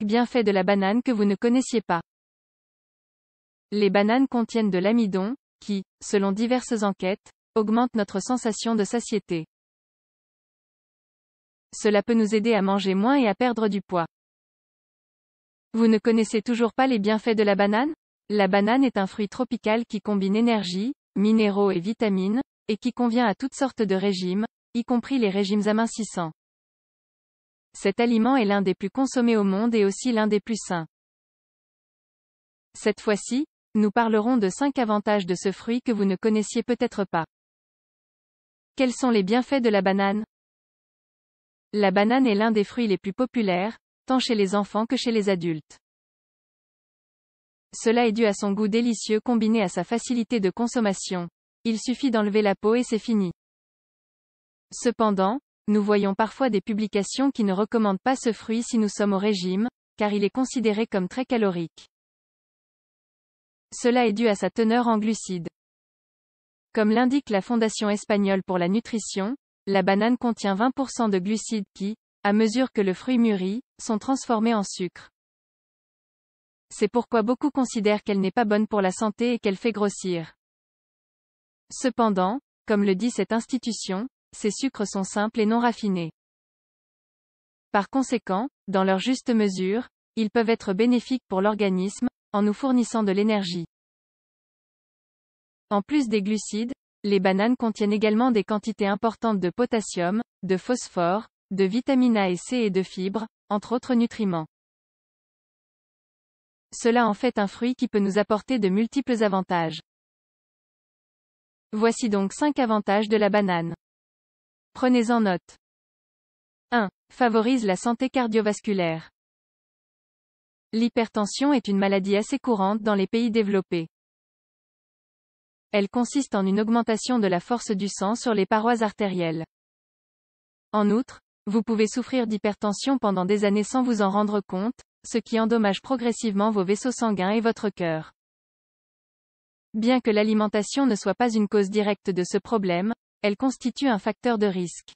bienfaits de la banane que vous ne connaissiez pas. Les bananes contiennent de l'amidon, qui, selon diverses enquêtes, augmente notre sensation de satiété. Cela peut nous aider à manger moins et à perdre du poids. Vous ne connaissez toujours pas les bienfaits de la banane La banane est un fruit tropical qui combine énergie, minéraux et vitamines, et qui convient à toutes sortes de régimes, y compris les régimes amincissants. Cet aliment est l'un des plus consommés au monde et aussi l'un des plus sains. Cette fois-ci, nous parlerons de 5 avantages de ce fruit que vous ne connaissiez peut-être pas. Quels sont les bienfaits de la banane La banane est l'un des fruits les plus populaires, tant chez les enfants que chez les adultes. Cela est dû à son goût délicieux combiné à sa facilité de consommation. Il suffit d'enlever la peau et c'est fini. Cependant, nous voyons parfois des publications qui ne recommandent pas ce fruit si nous sommes au régime, car il est considéré comme très calorique. Cela est dû à sa teneur en glucides. Comme l'indique la Fondation espagnole pour la nutrition, la banane contient 20% de glucides qui, à mesure que le fruit mûrit, sont transformés en sucre. C'est pourquoi beaucoup considèrent qu'elle n'est pas bonne pour la santé et qu'elle fait grossir. Cependant, comme le dit cette institution, ces sucres sont simples et non raffinés. Par conséquent, dans leur juste mesure, ils peuvent être bénéfiques pour l'organisme, en nous fournissant de l'énergie. En plus des glucides, les bananes contiennent également des quantités importantes de potassium, de phosphore, de vitamine A et C et de fibres, entre autres nutriments. Cela en fait un fruit qui peut nous apporter de multiples avantages. Voici donc 5 avantages de la banane. Prenez-en note. 1. Favorise la santé cardiovasculaire. L'hypertension est une maladie assez courante dans les pays développés. Elle consiste en une augmentation de la force du sang sur les parois artérielles. En outre, vous pouvez souffrir d'hypertension pendant des années sans vous en rendre compte, ce qui endommage progressivement vos vaisseaux sanguins et votre cœur. Bien que l'alimentation ne soit pas une cause directe de ce problème, elle constitue un facteur de risque.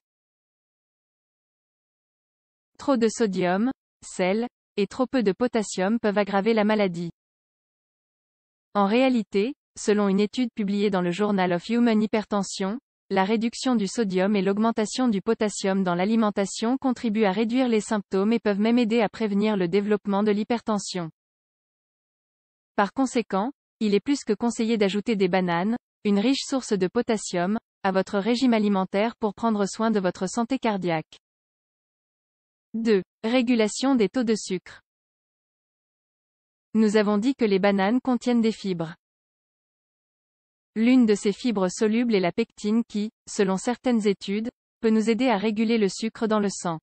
Trop de sodium, sel, et trop peu de potassium peuvent aggraver la maladie. En réalité, selon une étude publiée dans le Journal of Human Hypertension, la réduction du sodium et l'augmentation du potassium dans l'alimentation contribuent à réduire les symptômes et peuvent même aider à prévenir le développement de l'hypertension. Par conséquent, il est plus que conseillé d'ajouter des bananes, une riche source de potassium, à votre régime alimentaire pour prendre soin de votre santé cardiaque. 2. Régulation des taux de sucre. Nous avons dit que les bananes contiennent des fibres. L'une de ces fibres solubles est la pectine qui, selon certaines études, peut nous aider à réguler le sucre dans le sang.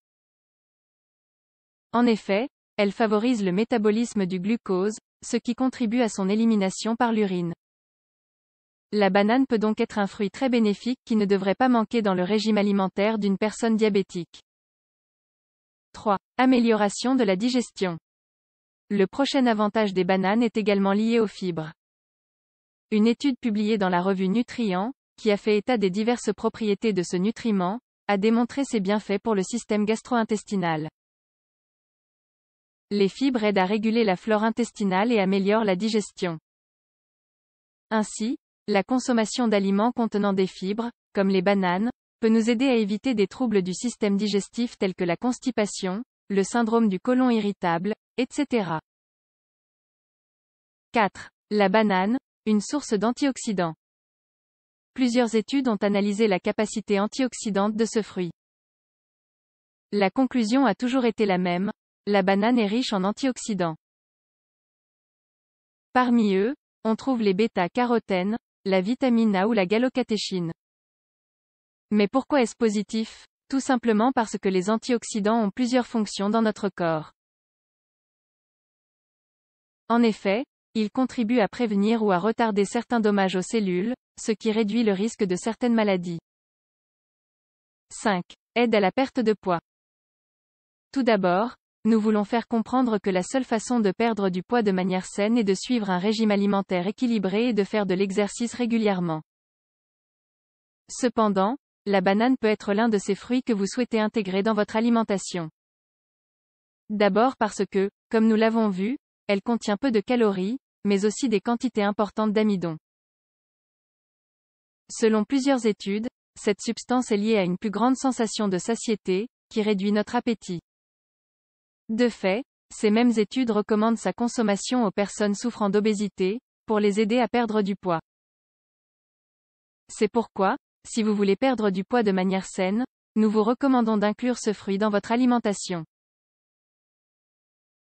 En effet, elle favorise le métabolisme du glucose, ce qui contribue à son élimination par l'urine. La banane peut donc être un fruit très bénéfique qui ne devrait pas manquer dans le régime alimentaire d'une personne diabétique. 3. Amélioration de la digestion. Le prochain avantage des bananes est également lié aux fibres. Une étude publiée dans la revue Nutrient, qui a fait état des diverses propriétés de ce nutriment, a démontré ses bienfaits pour le système gastro-intestinal. Les fibres aident à réguler la flore intestinale et améliorent la digestion. Ainsi, la consommation d'aliments contenant des fibres, comme les bananes, peut nous aider à éviter des troubles du système digestif tels que la constipation, le syndrome du côlon irritable, etc. 4. La banane, une source d'antioxydants. Plusieurs études ont analysé la capacité antioxydante de ce fruit. La conclusion a toujours été la même, la banane est riche en antioxydants. Parmi eux, on trouve les bêta-carotènes, la vitamine A ou la gallocatéchine. Mais pourquoi est-ce positif Tout simplement parce que les antioxydants ont plusieurs fonctions dans notre corps. En effet, ils contribuent à prévenir ou à retarder certains dommages aux cellules, ce qui réduit le risque de certaines maladies. 5. Aide à la perte de poids. Tout d'abord, nous voulons faire comprendre que la seule façon de perdre du poids de manière saine est de suivre un régime alimentaire équilibré et de faire de l'exercice régulièrement. Cependant, la banane peut être l'un de ces fruits que vous souhaitez intégrer dans votre alimentation. D'abord parce que, comme nous l'avons vu, elle contient peu de calories, mais aussi des quantités importantes d'amidon. Selon plusieurs études, cette substance est liée à une plus grande sensation de satiété, qui réduit notre appétit. De fait, ces mêmes études recommandent sa consommation aux personnes souffrant d'obésité, pour les aider à perdre du poids. C'est pourquoi, si vous voulez perdre du poids de manière saine, nous vous recommandons d'inclure ce fruit dans votre alimentation.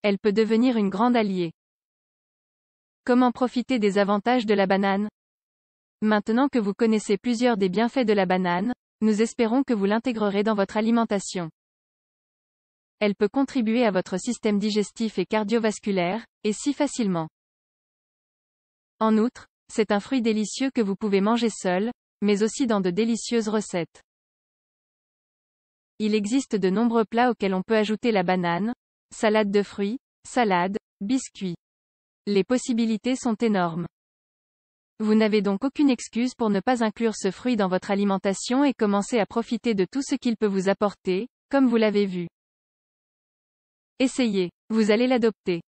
Elle peut devenir une grande alliée. Comment profiter des avantages de la banane Maintenant que vous connaissez plusieurs des bienfaits de la banane, nous espérons que vous l'intégrerez dans votre alimentation. Elle peut contribuer à votre système digestif et cardiovasculaire, et si facilement. En outre, c'est un fruit délicieux que vous pouvez manger seul, mais aussi dans de délicieuses recettes. Il existe de nombreux plats auxquels on peut ajouter la banane, salade de fruits, salade, biscuits. Les possibilités sont énormes. Vous n'avez donc aucune excuse pour ne pas inclure ce fruit dans votre alimentation et commencer à profiter de tout ce qu'il peut vous apporter, comme vous l'avez vu. Essayez. Vous allez l'adopter.